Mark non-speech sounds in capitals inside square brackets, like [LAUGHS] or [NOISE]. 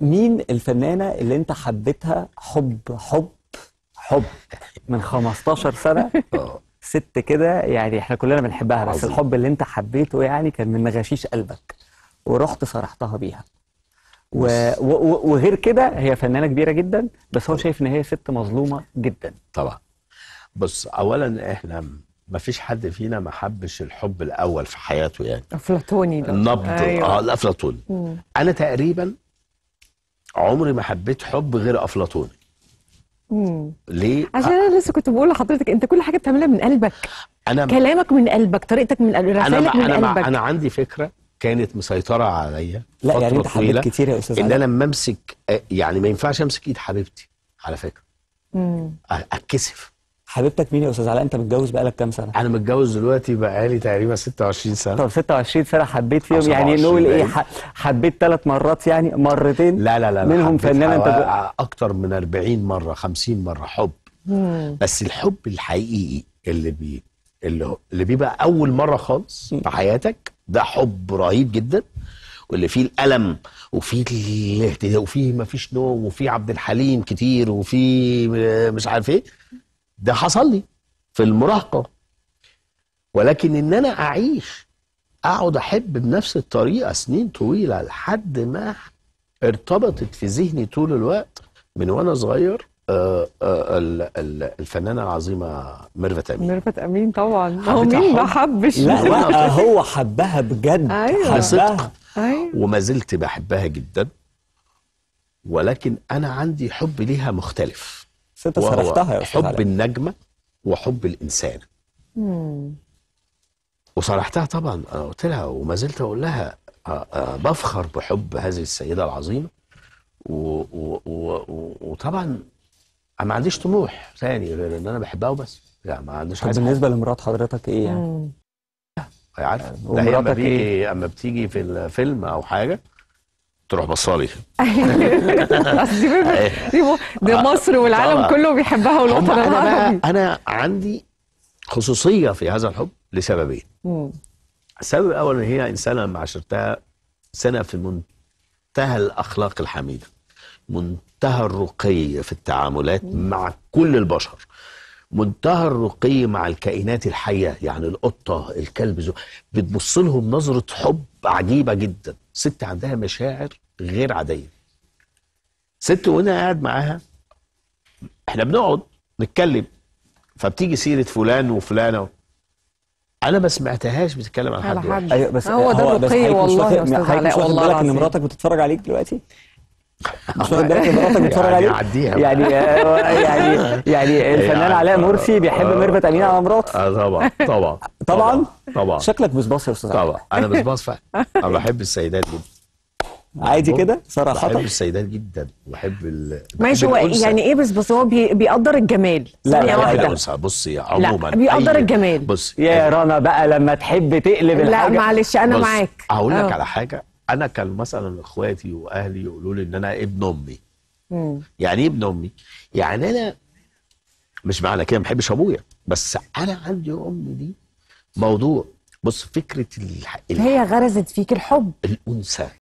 مين الفنانه اللي انت حبيتها حب حب حب من 15 سنه [LAUGHS] ست كده يعني احنا كلنا بنحبها بس الحب اللي انت حبيته يعني كان من مغاشيش قلبك ورحت صرحتها بيها و... و... وغير كده هي فنانه كبيره جدا بس هو شايف ان هي ست مظلومه جدا طبعا بص اولا احنا ما فيش حد فينا ما حبش الحب الاول في حياته يعني افلاطوني ده النبض أيوة. اه الافلاطوني انا تقريبا عمري ما حبيت حب غير افلاطوني ليه؟ عشان انا لسه كنت بقول لحضرتك انت كل حاجه بتعملها من قلبك أنا كلامك من قلبك طريقتك من قلبك رسالتك من أنا قلبك انا عندي فكره كانت مسيطره عليا لا يعني فترة يعني انت حبيت كتير يا استاذ ان انا لما امسك آه، يعني ما ينفعش امسك ايد حبيبتي على فكره امم اتكسف حبيبتك مين يا استاذ علاء انت متجوز بقالك كام سنه انا متجوز دلوقتي بقالي تقريبا 26 سنه طب 26 سنه حبيت فيهم يعني نقول ايه حبيت ثلاث مرات يعني مرتين لا لا لا, لا منهم فنان انت اكتر من 40 مره 50 مره حب مم. بس الحب الحقيقي اللي بي اللي, اللي بيبقى اول مره خالص في حياتك ده حب رهيب جدا واللي فيه الالم وفيه الاهتداء وفيه ما فيش نوم وفيه عبد الحليم كتير وفيه آه، مش عارف ايه ده حصل لي في المراهقه ولكن ان انا اعيش اقعد احب بنفس الطريقه سنين طويله لحد ما ارتبطت في ذهني طول الوقت من وانا صغير آه، آه، الفنانه العظيمه ميرفت امين ميرفت امين طبعا هو مين ما حبش لا [LAUGHS] آه، هو حبها بجد أيوة. حبها أيوة. وما زلت بحبها جدا ولكن انا عندي حب ليها مختلف انت صرحتها يا استاذ حب علي. النجمه وحب الانسان مم. وصرحتها طبعا انا قلت لها وما زلت اقول لها آه، آه، بفخر بحب هذه السيده العظيمه و و و وطبعا ما عنديش طموح ثاني غير ان انا بحبها وبس لا ما عنديش طب بالنسبه لمرات حضرتك ايه يعني؟ عارف يعني مراتك إيه؟ اما بتيجي في الفيلم او حاجه تروح بصالي [LAUGHS] دي إيه. آه، مصر والعالم كله بيحبها والوطن العربي انا عندي خصوصيه في هذا الحب لسببين السبب الاول ان هي انسانه لما عشرتها سنه في منتهى الاخلاق الحميده منتهى الرقي في التعاملات مع كل البشر منتهى الرقي مع الكائنات الحيه يعني القطه الكلب زو. بتبص لهم نظره حب عجيبه جدا ست عندها مشاعر غير عاديه ست وانا قاعد معاها احنا بنقعد نتكلم فبتيجي سيره فلان وفلانه انا ما سمعتهاش بتتكلم عن حد, حد. ايوه بس هو ده الرقي والله يا استاذ علاء والله بالك ان مراتك بتتفرج عليك دلوقتي واخد بالك مراتك بتتفرج عليه يعني يعني يعني الفنان يعني علاء مرسي بيحب ميرفت امين على مراته اه طبعا طبعا [LAUGHS] طبعا طبعا شكلك مصباص يا استاذ طبعا انا مصباص فعلا انا بحب السيدات جدا عادي كده صراحه بحب السيدات جدا بحب ال... ماشي هو يعني ايه بس بس هو بي... بيقدر الجمال لا لا واحده بصي عموما لا بيقدر أي... الجمال بصي يا رنا بقى لما تحب تقلب الحاجه لا معلش انا معاك هقول لك آه. على حاجه انا كان مثلا اخواتي واهلي يقولوا لي ان انا ابن امي مم. يعني ايه ابن امي يعني انا مش معنى كده ما بحبش ابويا بس انا عندي امي دي موضوع بص فكره الح... هي غرزت فيك الحب الانثى